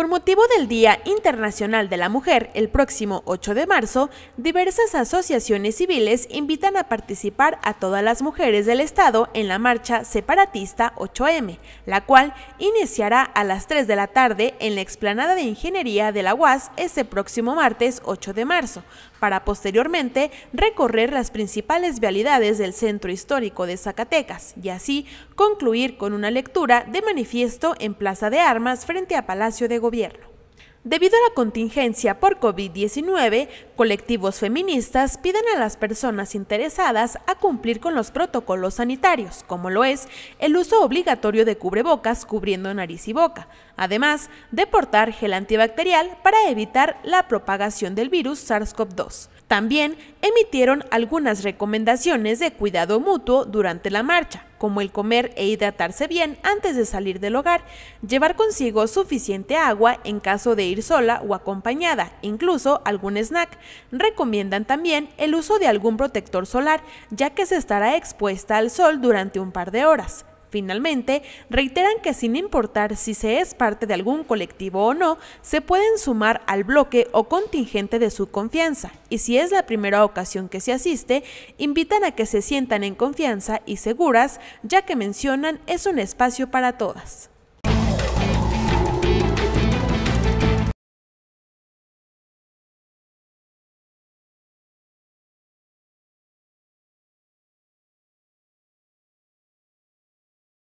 Por motivo del Día Internacional de la Mujer, el próximo 8 de marzo, diversas asociaciones civiles invitan a participar a todas las mujeres del Estado en la marcha separatista 8M, la cual iniciará a las 3 de la tarde en la explanada de Ingeniería de la UAS ese próximo martes 8 de marzo, para posteriormente recorrer las principales vialidades del Centro Histórico de Zacatecas y así concluir con una lectura de manifiesto en Plaza de Armas frente a Palacio de Gobierno gobierno. Debido a la contingencia por COVID-19, colectivos feministas piden a las personas interesadas a cumplir con los protocolos sanitarios, como lo es el uso obligatorio de cubrebocas cubriendo nariz y boca, además de portar gel antibacterial para evitar la propagación del virus SARS-CoV-2. También emitieron algunas recomendaciones de cuidado mutuo durante la marcha, como el comer e hidratarse bien antes de salir del hogar, llevar consigo suficiente agua en caso de ir sola o acompañada, incluso algún snack. Recomiendan también el uso de algún protector solar, ya que se estará expuesta al sol durante un par de horas. Finalmente, reiteran que sin importar si se es parte de algún colectivo o no, se pueden sumar al bloque o contingente de su confianza, y si es la primera ocasión que se asiste, invitan a que se sientan en confianza y seguras, ya que mencionan es un espacio para todas.